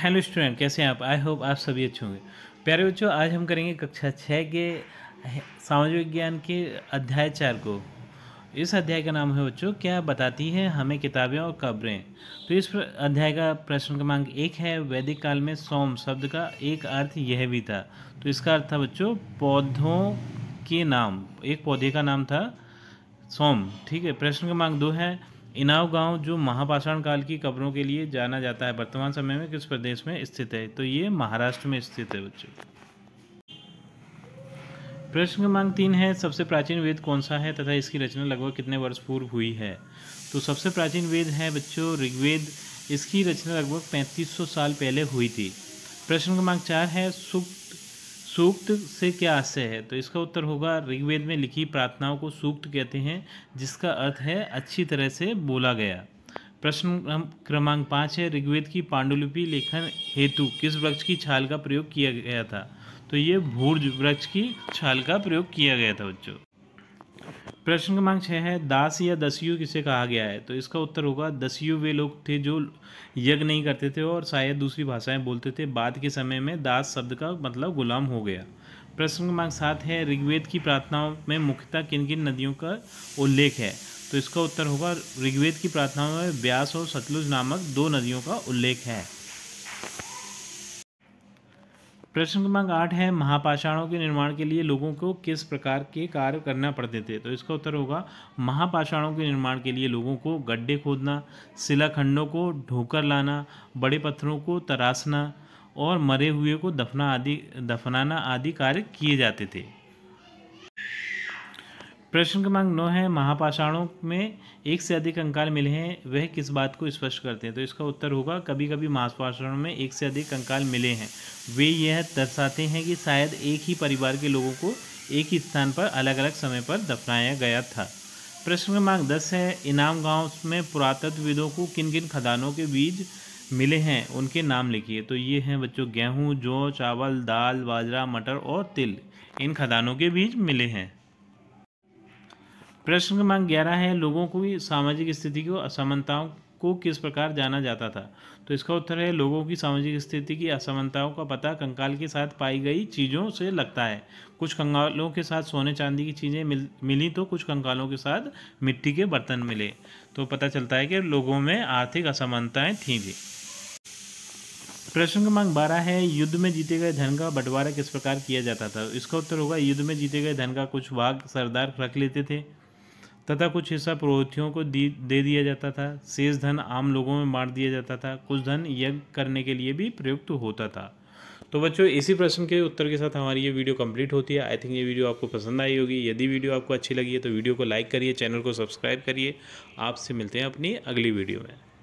hello student कैसे हैं आप आई होप आप सभी अच्छे होंगे प्यारे बच्चों आज हम करेंगे कक्षा छः के सामाजिक विज्ञान के अध्याय चार को इस अध्याय का नाम है बच्चों क्या बताती है हमें किताबें और कब्रें तो इस अध्याय का प्रश्न क्रमांक एक है वैदिक काल में सोम शब्द का एक अर्थ यह भी था तो इसका अर्थ था बच्चों पौधों के नाम एक पौधे का नाम था सोम ठीक है प्रश्न क्रमांक दो है इनाव गांव जो महापाषाण काल की कब्रों के लिए जाना जाता है वर्तमान समय में किस प्रदेश में स्थित है तो ये महाराष्ट्र में स्थित है बच्चों प्रश्न क्रमांक तीन है सबसे प्राचीन वेद कौन सा है तथा इसकी रचना लगभग कितने वर्ष पूर्व हुई है तो सबसे प्राचीन वेद है बच्चों ऋग्वेद इसकी रचना लगभग 3500 साल पहले हुई थी प्रश्न क्रमांक चार है सुख सूक्त से क्या आशय है तो इसका उत्तर होगा ऋग्वेद में लिखी प्रार्थनाओं को सूक्त कहते हैं जिसका अर्थ है अच्छी तरह से बोला गया प्रश्न क्रमांक पाँच है ऋग्वेद की पांडुलिपि लेखन हेतु किस वृक्ष की छाल का प्रयोग किया गया था तो ये भूर्ज वृक्ष की छाल का प्रयोग किया गया था बच्चों प्रश्न क्रमांक छः है दास या दस्यु किसे कहा गया है तो इसका उत्तर होगा दस्यु वे लोग थे जो यज्ञ नहीं करते थे और शायद दूसरी भाषाएं बोलते थे बाद के समय में दास शब्द का मतलब गुलाम हो गया प्रश्न क्रमांक सात है ऋग्वेद की प्रार्थनाओं में मुख्यतः किन किन नदियों का उल्लेख है तो इसका उत्तर होगा ऋग्वेद की प्रार्थनाओं में व्यास और सतलुज नामक दो नदियों का उल्लेख है प्रश्न क्रमांक आठ है महापाषाणों के निर्माण के लिए लोगों को किस प्रकार के कार्य करना पड़ते थे तो इसका उत्तर होगा महापाषाणों के निर्माण के लिए लोगों को गड्ढे खोदना शिलाखंडों को ढोकर लाना बड़े पत्थरों को तराशना और मरे हुए को दफना आदि दफनाना आदि कार्य किए जाते थे प्रश्न क्रमांक नौ है महापाषाणों में एक से अधिक कंकाल मिले हैं वह किस बात को स्पष्ट करते हैं तो इसका उत्तर होगा कभी कभी महापाषाणों में एक से अधिक कंकाल मिले हैं वे यह दर्शाते हैं कि शायद एक ही परिवार के लोगों को एक ही स्थान पर अलग अलग समय पर दफनाया गया था प्रश्न क्रमांक दस है इनाम गांव में पुरातत्वविदों को किन किन खदानों के बीज मिले हैं उनके नाम लिखिए तो ये हैं बच्चों गेहूँ जौ चावल दाल बाजरा मटर और तिल इन खदानों के बीज मिले हैं प्रश्न क्रमांक ग्यारह है लोगों की सामाजिक स्थिति को असमानताओं को किस प्रकार जाना जाता था तो इसका उत्तर है लोगों की सामाजिक स्थिति की असमानताओं का पता कंकाल के साथ पाई गई चीज़ों से लगता है कुछ कंकालों के साथ सोने चांदी की चीज़ें मिल मिली तो कुछ कंकालों के साथ मिट्टी के बर्तन मिले तो पता चलता है कि लोगों में आर्थिक असमानताएँ थीं भी प्रश्न क्रमांक बारह है युद्ध में जीते गए धन का बंटवारा किस प्रकार किया जाता था इसका उत्तर होगा युद्ध में जीते गए धन का कुछ भाग सरदार रख लेते थे तथा कुछ हिस्सा पुरोहितियों को दे दिया जाता था शेष धन आम लोगों में बांट दिया जाता था कुछ धन यज्ञ करने के लिए भी प्रयुक्त होता था तो बच्चों इसी प्रश्न के उत्तर के साथ हमारी ये वीडियो कंप्लीट होती है आई थिंक ये वीडियो आपको पसंद आई होगी यदि वीडियो आपको अच्छी लगी है तो वीडियो को लाइक करिए चैनल को सब्सक्राइब करिए आपसे मिलते हैं अपनी अगली वीडियो में